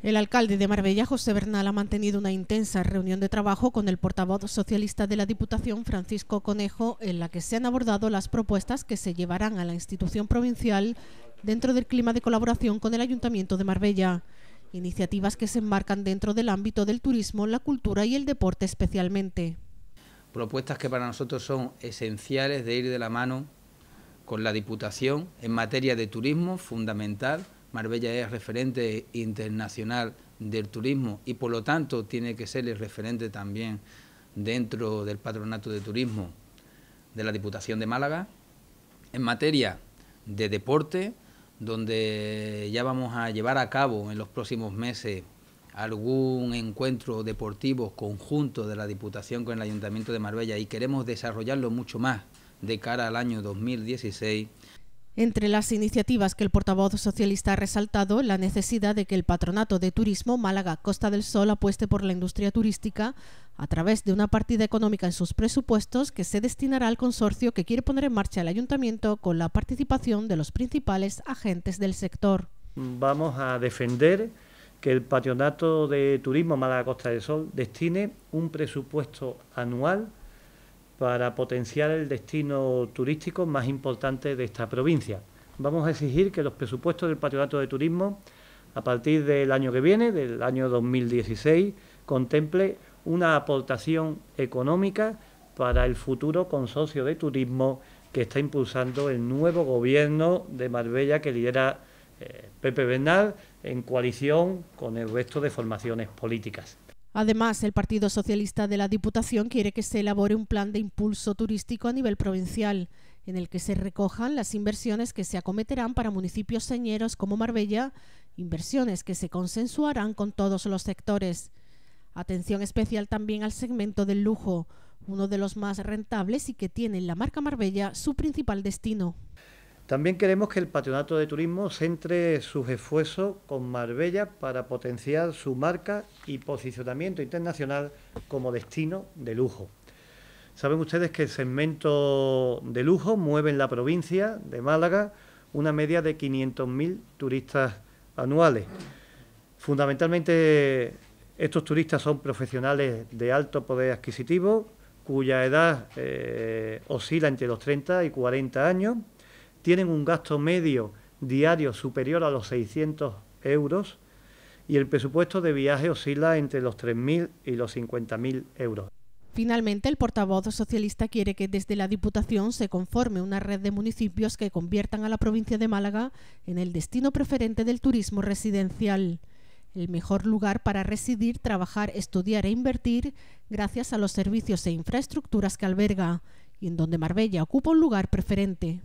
El alcalde de Marbella, José Bernal, ha mantenido una intensa reunión de trabajo con el portavoz socialista de la Diputación, Francisco Conejo, en la que se han abordado las propuestas que se llevarán a la institución provincial dentro del clima de colaboración con el Ayuntamiento de Marbella. Iniciativas que se enmarcan dentro del ámbito del turismo, la cultura y el deporte especialmente. Propuestas que para nosotros son esenciales de ir de la mano con la Diputación en materia de turismo, fundamental, Marbella es referente internacional del turismo y por lo tanto tiene que ser el referente también dentro del patronato de turismo de la Diputación de Málaga. En materia de deporte, donde ya vamos a llevar a cabo en los próximos meses algún encuentro deportivo conjunto de la Diputación con el Ayuntamiento de Marbella y queremos desarrollarlo mucho más de cara al año 2016 entre las iniciativas que el portavoz socialista ha resaltado, la necesidad de que el Patronato de Turismo Málaga-Costa del Sol apueste por la industria turística a través de una partida económica en sus presupuestos que se destinará al consorcio que quiere poner en marcha el ayuntamiento con la participación de los principales agentes del sector. Vamos a defender que el Patronato de Turismo Málaga-Costa del Sol destine un presupuesto anual para potenciar el destino turístico más importante de esta provincia. Vamos a exigir que los presupuestos del Patronato de Turismo, a partir del año que viene, del año 2016, contemple una aportación económica para el futuro consorcio de turismo que está impulsando el nuevo gobierno de Marbella que lidera eh, Pepe Bernal en coalición con el resto de formaciones políticas. Además, el Partido Socialista de la Diputación quiere que se elabore un plan de impulso turístico a nivel provincial, en el que se recojan las inversiones que se acometerán para municipios señeros como Marbella, inversiones que se consensuarán con todos los sectores. Atención especial también al segmento del lujo, uno de los más rentables y que tiene la marca Marbella su principal destino. También queremos que el Patronato de Turismo centre sus esfuerzos con Marbella para potenciar su marca y posicionamiento internacional como destino de lujo. Saben ustedes que el segmento de lujo mueve en la provincia de Málaga una media de 500.000 turistas anuales. Fundamentalmente estos turistas son profesionales de alto poder adquisitivo, cuya edad eh, oscila entre los 30 y 40 años, tienen un gasto medio diario superior a los 600 euros y el presupuesto de viaje oscila entre los 3.000 y los 50.000 euros. Finalmente, el portavoz socialista quiere que desde la Diputación se conforme una red de municipios que conviertan a la provincia de Málaga en el destino preferente del turismo residencial, el mejor lugar para residir, trabajar, estudiar e invertir gracias a los servicios e infraestructuras que alberga, y en donde Marbella ocupa un lugar preferente.